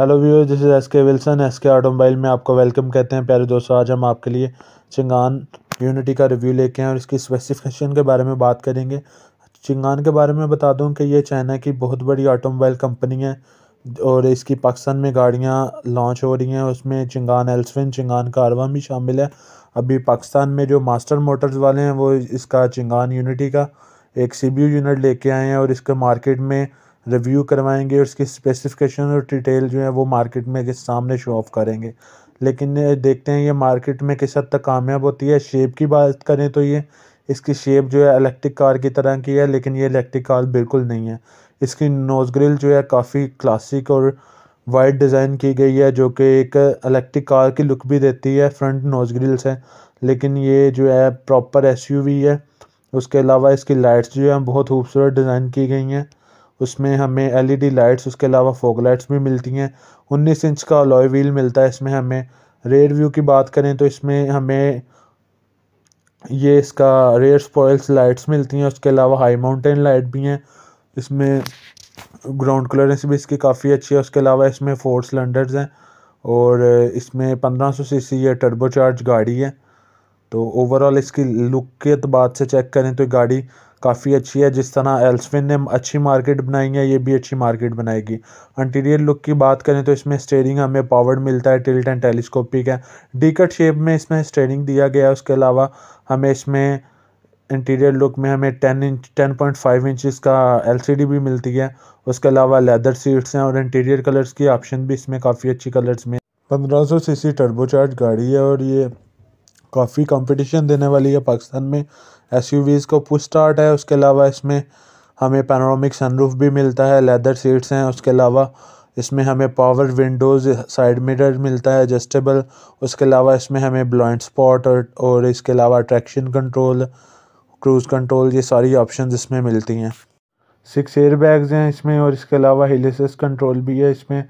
hello viewers this is S K Wilson S K automobile में आपको welcome कहते हैं प्यारे दोस्तों आज हम आपके लिए चिंगान यूनिटी का रिव्यू लेके हैं और इसकी स्पेसिफिकेशन के बारे में बात करेंगे चिंगान के बारे में बता दूं कि ये चाइना की बहुत बड़ी ऑटोमोबाइल कंपनी है और इसकी पाकिस्तान में गाड़ियाँ लॉन्च हो रही हैं उसमें चिंगान एल्सविन चिंगान कारवा भी शामिल है अभी पाकिस्तान में जो मास्टर मोटर्स वाले हैं वो इसका चिंगान यूनिटी का एक सी यूनिट लेके आए हैं और इसके मार्केट में रिव्यू करवाएंगे उसकी स्पेसिफिकेशन और डिटेल जो है वो मार्केट में के सामने शो ऑफ करेंगे लेकिन देखते हैं ये मार्केट में किस हद तक कामयाब होती है शेप की बात करें तो ये इसकी शेप जो है इलेक्ट्रिक कार की तरह की है लेकिन ये इलेक्ट्रिक कार बिल्कुल नहीं है इसकी नोज ग्रिल जो है काफ़ी क्लासिक और वाइट डिज़ाइन की गई है जो कि एक इलेक्ट्रिक कार की लुक भी देती है फ्रंट नोज ग्रिल्स हैं लेकिन ये जो है प्रॉपर एसयूवी है उसके अलावा इसकी लाइट्स जो हैं बहुत खूबसूरत डिज़ाइन की गई हैं उसमें हमें एलईडी लाइट्स e उसके अलावा फोक लाइट्स भी मिलती हैं उन्नीस इंच का अलॉय व्हील मिलता है इसमें हमें रेयर व्यू की बात करें तो इसमें हमें ये इसका रेयर स्पॉयल्स लाइट्स मिलती हैं उसके अलावा हाई माउंटेन लाइट भी हैं इसमें ग्राउंड क्लियरेंस भी इसकी काफ़ी अच्छी है उसके अलावा इसमें फोर सिलेंडर्स हैं और इसमें 1500 सीसी ये टर्बो चार्ज गाड़ी है तो ओवरऑल इसकी लुक के बाद से चेक करें तो गाड़ी काफ़ी अच्छी है जिस तरह एल्सविन ने अच्छी मार्केट बनाई है ये भी अच्छी मार्केट बनाएगी इंटीरियर लुक की बात करें तो इसमें स्टेयरिंग हमें पावर्ड मिलता है टिल्ट एंड टेलीस्कोपिक है डी कट शेप में इसमें स्टेयरिंग दिया गया है उसके अलावा हमें इसमें इंटीरियर लुक में हमें ten inch ten point five inches का डी भी मिलती है उसके अलावा लेदर सीट्स हैं और इंटीरियर कलर्स की ऑप्शन भी इसमें काफ़ी अच्छी कलर्स में पंद्रह सौ सी टर्बोचार्ज गाड़ी है और ये काफ़ी कंपटीशन देने वाली है पाकिस्तान में एस यू को पुश स्टार्ट है उसके अलावा इसमें हमें पैनोरामिक सनरूफ भी मिलता है लेदर सीट्स हैं उसके अलावा इसमें हमें पावर विंडोज़ साइड मिरर मिलता है एडजस्टेबल उसके अलावा इसमें हमें ब्लाइंड स्पॉट और, और इसके अलावा ट्रैक्शन कंट्रोल क्रूज़ कंट्रोल ये सारी ऑप्शन इसमें मिलती हैं सिक्स एयर बैग्स हैं इसमें और इसके अलावा हिलेसेस कंट्रोल भी है इसमें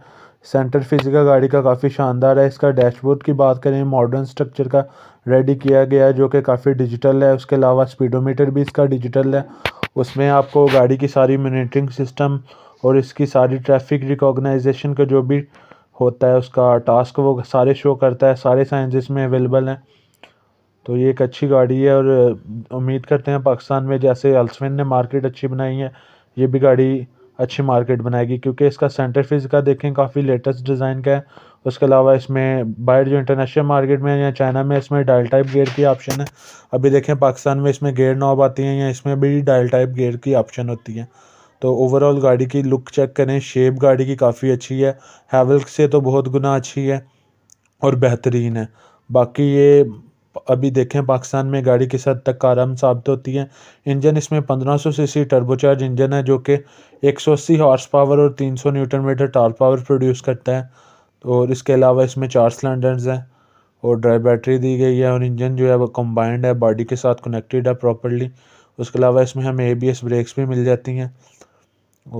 सेंटर फिजिका गाड़ी का काफ़ी शानदार है इसका डैशबोर्ड की बात करें मॉडर्न स्ट्रक्चर का रेडी किया गया है जो कि काफ़ी डिजिटल है उसके अलावा स्पीडोमीटर भी इसका डिजिटल है उसमें आपको गाड़ी की सारी मोनिटरिंग सिस्टम और इसकी सारी ट्रैफिक रिकॉग्नाइजेशन का जो भी होता है उसका टास्क वो सारे शो करता है सारे साइंस इसमें अवेलेबल हैं तो ये एक अच्छी गाड़ी है और उम्मीद करते हैं पाकिस्तान में जैसे अल्सविन ने मार्केट अच्छी बनाई है ये भी गाड़ी अच्छी मार्केट बनाएगी क्योंकि इसका सेंटर फीस का देखें काफ़ी लेटेस्ट डिज़ाइन का है उसके अलावा इसमें बाहर जो इंटरनेशनल मार्केट में या चाइना में इसमें डायल टाइप गेयर की ऑप्शन है अभी देखें पाकिस्तान में इसमें गेयर नॉब आती हैं या इसमें भी डायल टाइप गेयर की ऑप्शन होती है तो ओवरऑल गाड़ी की लुक चेक करें शेप गाड़ी की काफ़ी अच्छी है हैवल्क से तो बहुत गुना अच्छी है और बेहतरीन है बाकी ये अभी देखें पाकिस्तान में गाड़ी किस हद तक आराम साबित होती है इंजन इसमें 1500 सीसी टर्बोचार्ज इंजन है जो कि 180 हॉर्स पावर और 300 newton metre torque power produce करता है और इसके अलावा इसमें चार सिलेंडर्स हैं और ड्राई बैटरी दी गई है और इंजन जो है वो कम्बाइंड है बॉडी के साथ कनेक्टेड है प्रॉपरली उसके अलावा इसमें हमें ए ब्रेक्स भी मिल जाती हैं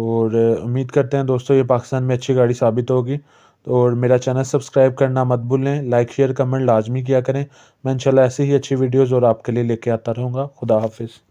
और उम्मीद करते हैं दोस्तों ये पाकिस्तान में अच्छी गाड़ी साबित होगी तो और मेरा चैनल सब्सक्राइब करना मत भूलें लाइक शेयर कमेंट लाजमी किया करें मैं इंशाल्लाह ऐसे ही अच्छी वीडियोस और आपके लिए लेके आता रहूँगा खुदा हाफिज़